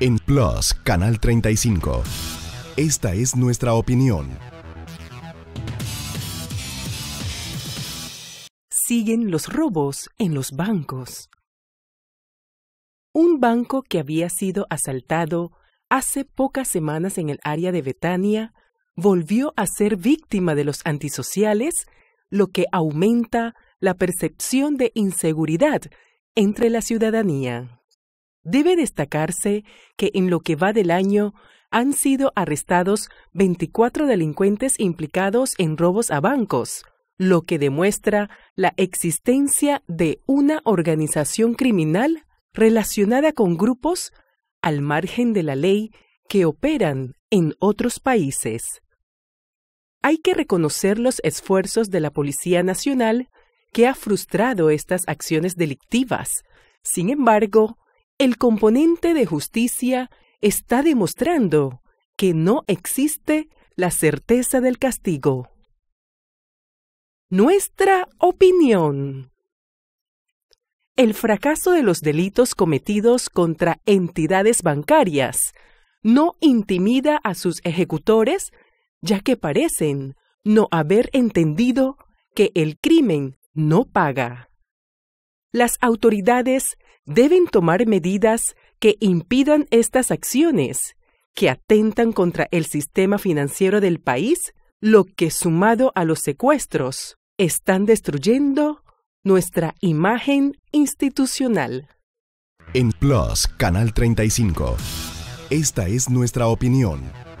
En Plus, Canal 35. Esta es nuestra opinión. Siguen los robos en los bancos. Un banco que había sido asaltado hace pocas semanas en el área de Betania volvió a ser víctima de los antisociales, lo que aumenta la percepción de inseguridad entre la ciudadanía. Debe destacarse que en lo que va del año han sido arrestados 24 delincuentes implicados en robos a bancos, lo que demuestra la existencia de una organización criminal relacionada con grupos al margen de la ley que operan en otros países. Hay que reconocer los esfuerzos de la Policía Nacional que ha frustrado estas acciones delictivas. Sin embargo, el componente de justicia está demostrando que no existe la certeza del castigo. Nuestra opinión. El fracaso de los delitos cometidos contra entidades bancarias no intimida a sus ejecutores, ya que parecen no haber entendido que el crimen no paga. Las autoridades deben tomar medidas que impidan estas acciones, que atentan contra el sistema financiero del país, lo que sumado a los secuestros están destruyendo nuestra imagen institucional. En Plus, Canal 35. Esta es nuestra opinión.